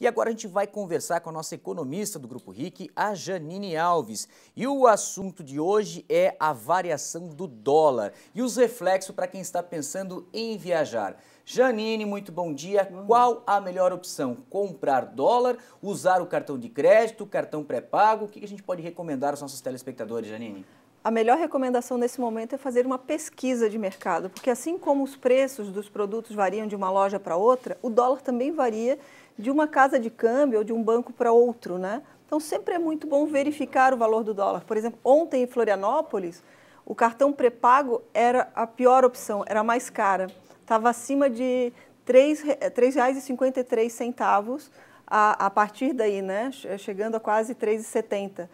E agora a gente vai conversar com a nossa economista do Grupo RIC, a Janine Alves. E o assunto de hoje é a variação do dólar e os reflexos para quem está pensando em viajar. Janine, muito bom dia. Qual a melhor opção? Comprar dólar, usar o cartão de crédito, cartão pré-pago? O que a gente pode recomendar aos nossos telespectadores, Janine? A melhor recomendação nesse momento é fazer uma pesquisa de mercado, porque assim como os preços dos produtos variam de uma loja para outra, o dólar também varia de uma casa de câmbio ou de um banco para outro, né? Então sempre é muito bom verificar o valor do dólar. Por exemplo, ontem em Florianópolis, o cartão pré-pago era a pior opção, era a mais cara. Estava acima de R$ 3,53 eh, a, a partir daí, né? Chegando a quase R$ 3,70.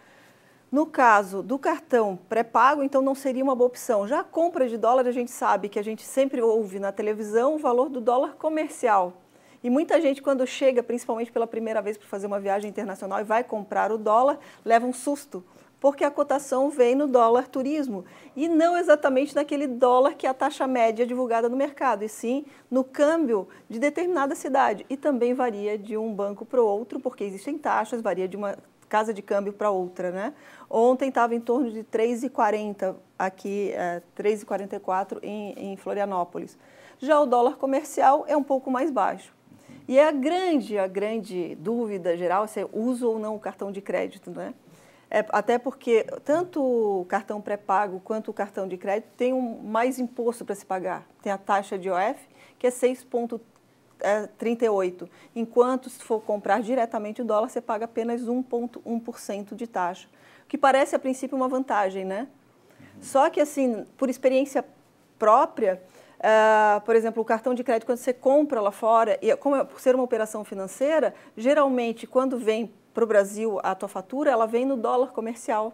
No caso do cartão pré-pago, então não seria uma boa opção. Já a compra de dólar, a gente sabe que a gente sempre ouve na televisão o valor do dólar comercial. E muita gente, quando chega, principalmente pela primeira vez para fazer uma viagem internacional e vai comprar o dólar, leva um susto porque a cotação vem no dólar turismo e não exatamente naquele dólar que é a taxa média divulgada no mercado, e sim no câmbio de determinada cidade. E também varia de um banco para o outro, porque existem taxas, varia de uma casa de câmbio para outra, né? Ontem estava em torno de 3,40 aqui, é, 3,44 em, em Florianópolis. Já o dólar comercial é um pouco mais baixo e é a grande, a grande dúvida geral se usa é uso ou não o cartão de crédito, né? É, até porque tanto o cartão pré-pago quanto o cartão de crédito tem um, mais imposto para se pagar. Tem a taxa de OF, que é 6,38. É, Enquanto se for comprar diretamente o dólar, você paga apenas 1,1% de taxa. O que parece, a princípio, uma vantagem, né? Só que, assim, por experiência própria, Uh, por exemplo, o cartão de crédito, quando você compra lá fora, e é como é, por ser uma operação financeira, geralmente quando vem para o Brasil a tua fatura, ela vem no dólar comercial,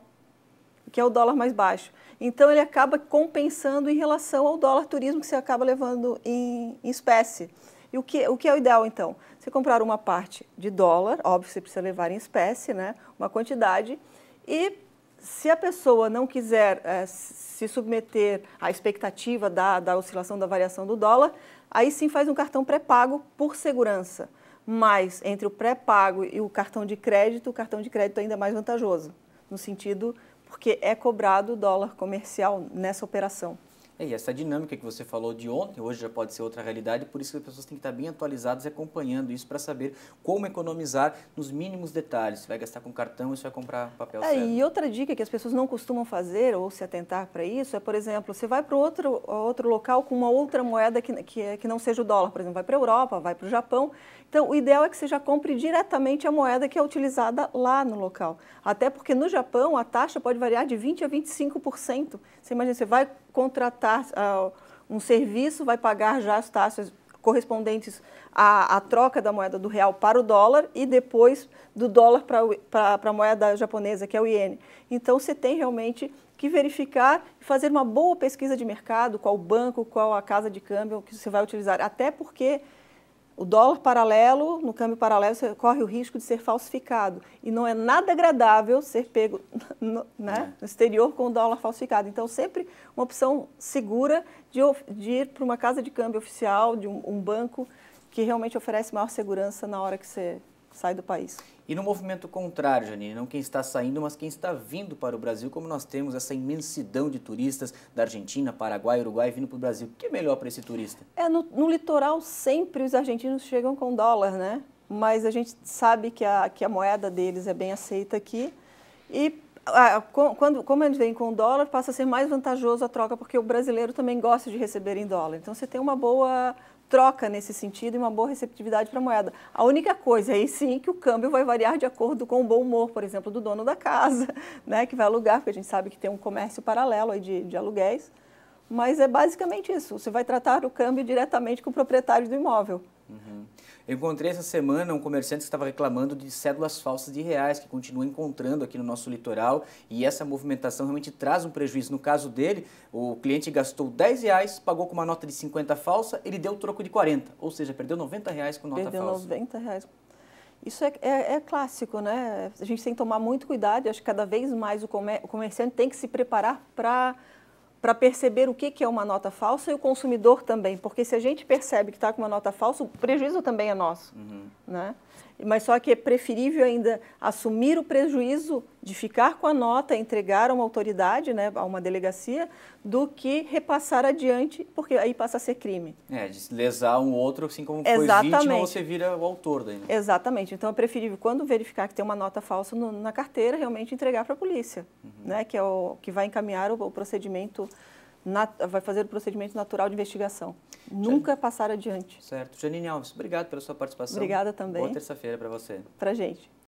que é o dólar mais baixo. Então ele acaba compensando em relação ao dólar turismo que você acaba levando em, em espécie. E o que, o que é o ideal então? Você comprar uma parte de dólar, óbvio você precisa levar em espécie, né? uma quantidade, e se a pessoa não quiser é, se submeter à expectativa da, da oscilação da variação do dólar, aí sim faz um cartão pré-pago por segurança. Mas entre o pré-pago e o cartão de crédito, o cartão de crédito é ainda mais vantajoso, no sentido porque é cobrado o dólar comercial nessa operação. É, e essa dinâmica que você falou de ontem, hoje já pode ser outra realidade, por isso que as pessoas têm que estar bem atualizadas e acompanhando isso para saber como economizar nos mínimos detalhes. Se vai gastar com cartão e vai comprar papel é, certo. E outra dica que as pessoas não costumam fazer ou se atentar para isso é, por exemplo, você vai para outro, outro local com uma outra moeda que, que, que não seja o dólar, por exemplo, vai para a Europa, vai para o Japão. Então, o ideal é que você já compre diretamente a moeda que é utilizada lá no local. Até porque no Japão a taxa pode variar de 20% a 25%. Você imagina, você vai contratar taxas, um serviço vai pagar já as taxas correspondentes à, à, troca da moeda do real para o dólar e depois do dólar para a moeda japonesa, que é o iene. Então, você tem realmente que verificar e fazer uma boa pesquisa de mercado, qual banco, qual a casa de câmbio que você vai utilizar, até porque o dólar paralelo, no câmbio paralelo, você corre o risco de ser falsificado. E não é nada agradável ser pego no, né, é. no exterior com o dólar falsificado. Então, sempre uma opção segura de, de ir para uma casa de câmbio oficial, de um, um banco, que realmente oferece maior segurança na hora que você sai do país. E no movimento contrário, Janine, não quem está saindo, mas quem está vindo para o Brasil, como nós temos essa imensidão de turistas da Argentina, Paraguai, Uruguai vindo para o Brasil. O que é melhor para esse turista? É, no, no litoral sempre os argentinos chegam com dólar, né? Mas a gente sabe que a, que a moeda deles é bem aceita aqui. E ah, quando, como eles vêm com dólar, passa a ser mais vantajoso a troca, porque o brasileiro também gosta de receber em dólar. Então você tem uma boa troca nesse sentido e uma boa receptividade para a moeda. A única coisa aí sim que o câmbio vai variar de acordo com o bom humor, por exemplo, do dono da casa, né, que vai alugar, porque a gente sabe que tem um comércio paralelo aí de, de aluguéis. Mas é basicamente isso. Você vai tratar o câmbio diretamente com o proprietário do imóvel. Uhum. Eu encontrei essa semana um comerciante que estava reclamando de cédulas falsas de reais, que continua encontrando aqui no nosso litoral, e essa movimentação realmente traz um prejuízo. No caso dele, o cliente gastou 10 reais, pagou com uma nota de 50 falsa, ele deu troco de 40, ou seja, perdeu 90 reais com nota perdeu falsa. Perdeu 90 reais. Isso é, é, é, clássico, né? A gente tem que tomar muito cuidado, eu acho que cada vez mais o, comer, o comerciante tem que se preparar para para perceber o que, que é uma nota falsa e o consumidor também, porque se a gente percebe que está com uma nota falsa, o prejuízo também é nosso. Uhum. Né? Mas só que é preferível ainda assumir o prejuízo de ficar com a nota, entregar a uma autoridade, né, a uma delegacia, do que repassar adiante, porque aí passa a ser crime. É, de lesar um outro, assim como Exatamente. foi vítima, você vira o autor daí. Né? Exatamente. Então é preferível, quando verificar que tem uma nota falsa no, na carteira, realmente entregar para a polícia, uhum. né, que, é o, que vai encaminhar o, o procedimento na, vai fazer o procedimento natural de investigação. Janine, Nunca passar adiante. Certo. Janine Alves, obrigado pela sua participação. Obrigada também. Boa terça-feira para você. Para gente.